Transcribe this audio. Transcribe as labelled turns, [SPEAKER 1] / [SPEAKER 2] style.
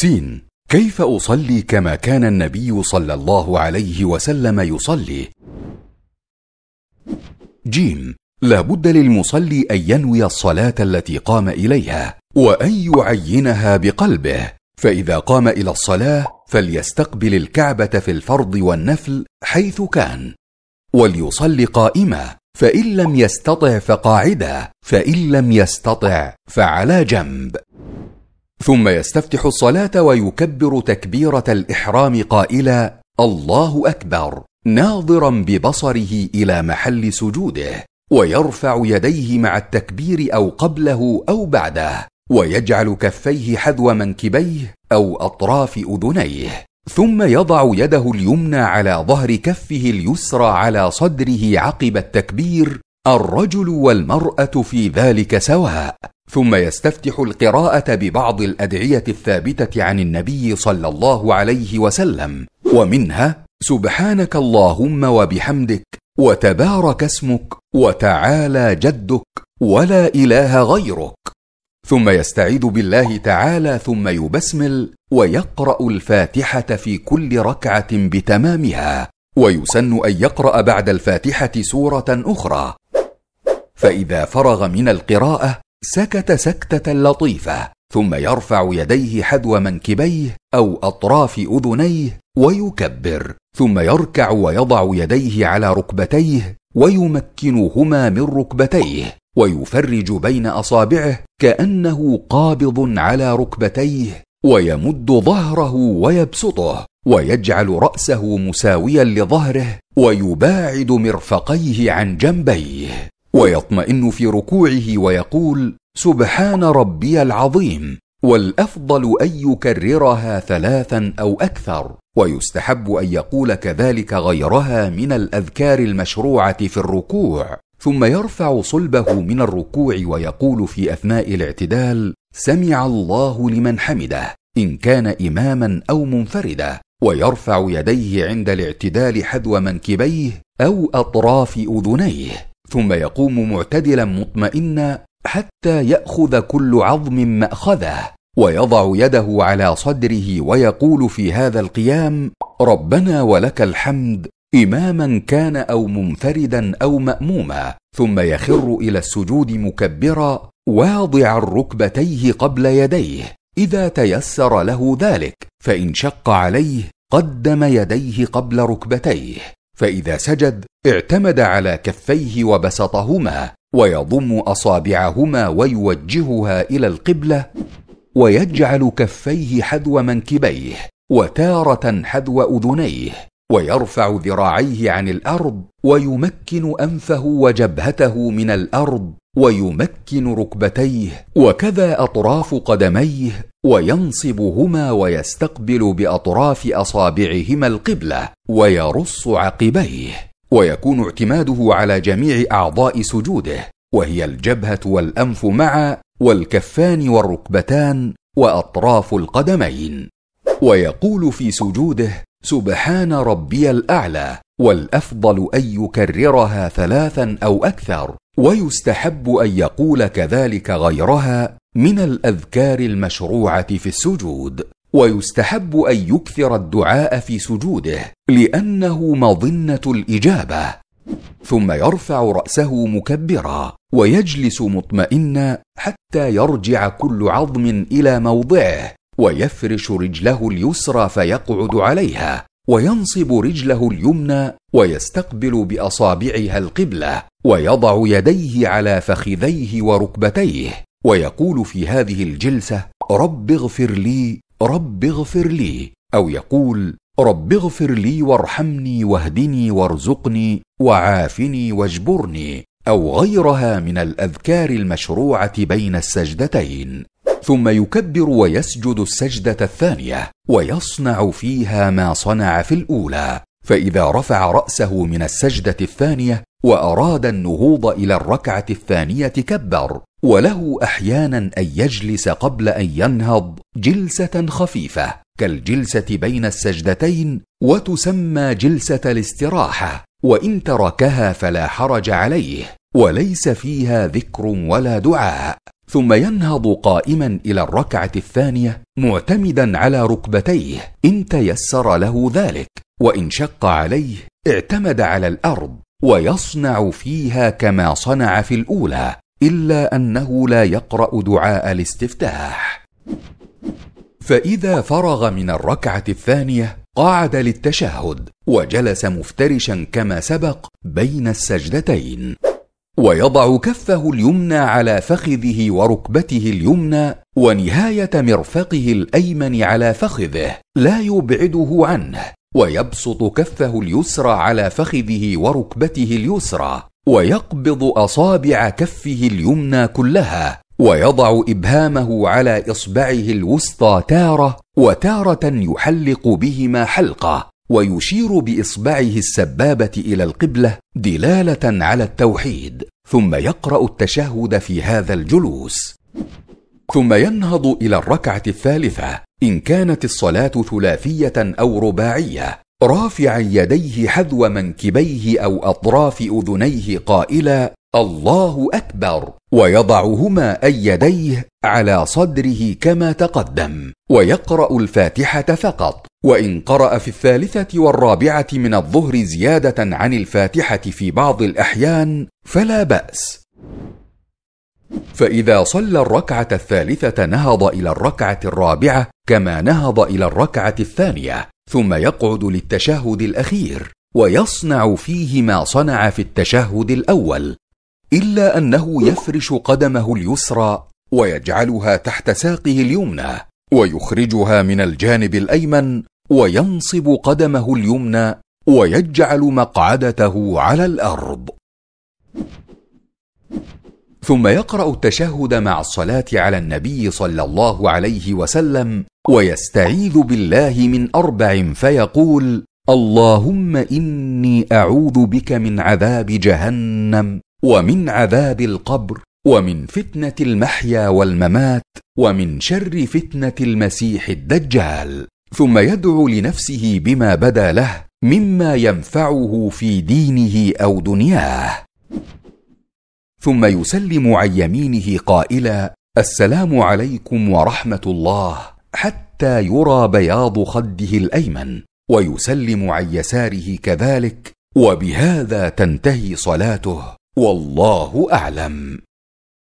[SPEAKER 1] سين كيف اصلي كما كان النبي صلى الله عليه وسلم يصلي جيم لا بد للمصلي ان ينوي الصلاه التي قام اليها وان يعينها بقلبه فاذا قام الى الصلاه فليستقبل الكعبه في الفرض والنفل حيث كان وليصلي قائما فان لم يستطع فقاعدا فان لم يستطع فعلى جنب ثم يستفتح الصلاه ويكبر تكبيره الاحرام قائلا الله اكبر ناظرا ببصره الى محل سجوده ويرفع يديه مع التكبير او قبله او بعده ويجعل كفيه حذو منكبيه او اطراف اذنيه ثم يضع يده اليمنى على ظهر كفه اليسرى على صدره عقب التكبير الرجل والمراه في ذلك سواء ثم يستفتح القراءه ببعض الادعيه الثابته عن النبي صلى الله عليه وسلم ومنها سبحانك اللهم وبحمدك وتبارك اسمك وتعالى جدك ولا اله غيرك ثم يستعيذ بالله تعالى ثم يبسمل ويقرا الفاتحه في كل ركعه بتمامها ويسن ان يقرا بعد الفاتحه سوره اخرى فاذا فرغ من القراءه سكت سكته لطيفه ثم يرفع يديه حذو منكبيه او اطراف اذنيه ويكبر ثم يركع ويضع يديه على ركبتيه ويمكنهما من ركبتيه ويفرج بين اصابعه كانه قابض على ركبتيه ويمد ظهره ويبسطه ويجعل راسه مساويا لظهره ويباعد مرفقيه عن جنبيه ويطمئن في ركوعه ويقول سبحان ربي العظيم والافضل ان يكررها ثلاثا او اكثر ويستحب ان يقول كذلك غيرها من الاذكار المشروعه في الركوع ثم يرفع صلبه من الركوع ويقول في اثناء الاعتدال سمع الله لمن حمده ان كان اماما او منفردا ويرفع يديه عند الاعتدال حذو منكبيه او اطراف اذنيه ثم يقوم معتدلا مطمئنا حتى ياخذ كل عظم ماخذه ويضع يده على صدره ويقول في هذا القيام ربنا ولك الحمد اماما كان او منفردا او ماموما ثم يخر الى السجود مكبرا واضعا ركبتيه قبل يديه اذا تيسر له ذلك فان شق عليه قدم يديه قبل ركبتيه فاذا سجد اعتمد على كفيه وبسطهما ويضم اصابعهما ويوجهها الى القبله ويجعل كفيه حذو منكبيه وتاره حذو اذنيه ويرفع ذراعيه عن الارض ويمكن انفه وجبهته من الارض ويمكن ركبتيه وكذا اطراف قدميه وينصبهما ويستقبل باطراف اصابعهما القبله ويرص عقبيه ويكون اعتماده على جميع اعضاء سجوده وهي الجبهه والانف معا والكفان والركبتان واطراف القدمين ويقول في سجوده سبحان ربي الاعلى والافضل ان يكررها ثلاثا او اكثر ويستحب ان يقول كذلك غيرها من الاذكار المشروعه في السجود ويستحب ان يكثر الدعاء في سجوده لانه مظنه الاجابه ثم يرفع راسه مكبرا ويجلس مطمئنا حتى يرجع كل عظم الى موضعه ويفرش رجله اليسرى فيقعد عليها وينصب رجله اليمنى ويستقبل باصابعها القبله ويضع يديه على فخذيه وركبتيه ويقول في هذه الجلسه رب اغفر لي رب اغفر لي او يقول رب اغفر لي وارحمني واهدني وارزقني وعافني واجبرني او غيرها من الاذكار المشروعه بين السجدتين ثم يكبر ويسجد السجده الثانيه ويصنع فيها ما صنع في الاولى فاذا رفع راسه من السجده الثانيه واراد النهوض الى الركعه الثانيه كبر وله احيانا ان يجلس قبل ان ينهض جلسه خفيفه كالجلسه بين السجدتين وتسمى جلسه الاستراحه وان تركها فلا حرج عليه وليس فيها ذكر ولا دعاء ثم ينهض قائما الى الركعه الثانيه معتمدا على ركبتيه ان تيسر له ذلك وان شق عليه اعتمد على الارض ويصنع فيها كما صنع في الاولى الا انه لا يقرا دعاء الاستفتاح فاذا فرغ من الركعه الثانيه قعد للتشهد وجلس مفترشا كما سبق بين السجدتين ويضع كفه اليمنى على فخذه وركبته اليمنى ونهايه مرفقه الايمن على فخذه لا يبعده عنه ويبسط كفه اليسرى على فخذه وركبته اليسرى ويقبض اصابع كفه اليمنى كلها ويضع ابهامه على اصبعه الوسطى تاره وتاره يحلق بهما حلقه ويشير باصبعه السبابه الى القبله دلاله على التوحيد ثم يقرا التشهد في هذا الجلوس ثم ينهض الى الركعه الثالثه ان كانت الصلاه ثلاثيه او رباعيه رافعا يديه حذو منكبيه او اطراف اذنيه قائلا الله اكبر ويضعهما اي يديه على صدره كما تقدم ويقرا الفاتحه فقط وان قرا في الثالثه والرابعه من الظهر زياده عن الفاتحه في بعض الاحيان فلا باس فاذا صلى الركعه الثالثه نهض الى الركعه الرابعه كما نهض الى الركعه الثانيه ثم يقعد للتشهد الاخير ويصنع فيه ما صنع في التشهد الاول الا انه يفرش قدمه اليسرى ويجعلها تحت ساقه اليمنى ويخرجها من الجانب الايمن وينصب قدمه اليمنى ويجعل مقعدته على الارض ثم يقرا التشهد مع الصلاه على النبي صلى الله عليه وسلم ويستعيذ بالله من اربع فيقول اللهم اني اعوذ بك من عذاب جهنم ومن عذاب القبر ومن فتنه المحيا والممات ومن شر فتنه المسيح الدجال ثم يدعو لنفسه بما بدا له مما ينفعه في دينه او دنياه ثم يسلم عن يمينه قائلا السلام عليكم ورحمه الله حتى يرى بياض خده الايمن ويسلم عن يساره كذلك وبهذا تنتهي صلاته والله أعلم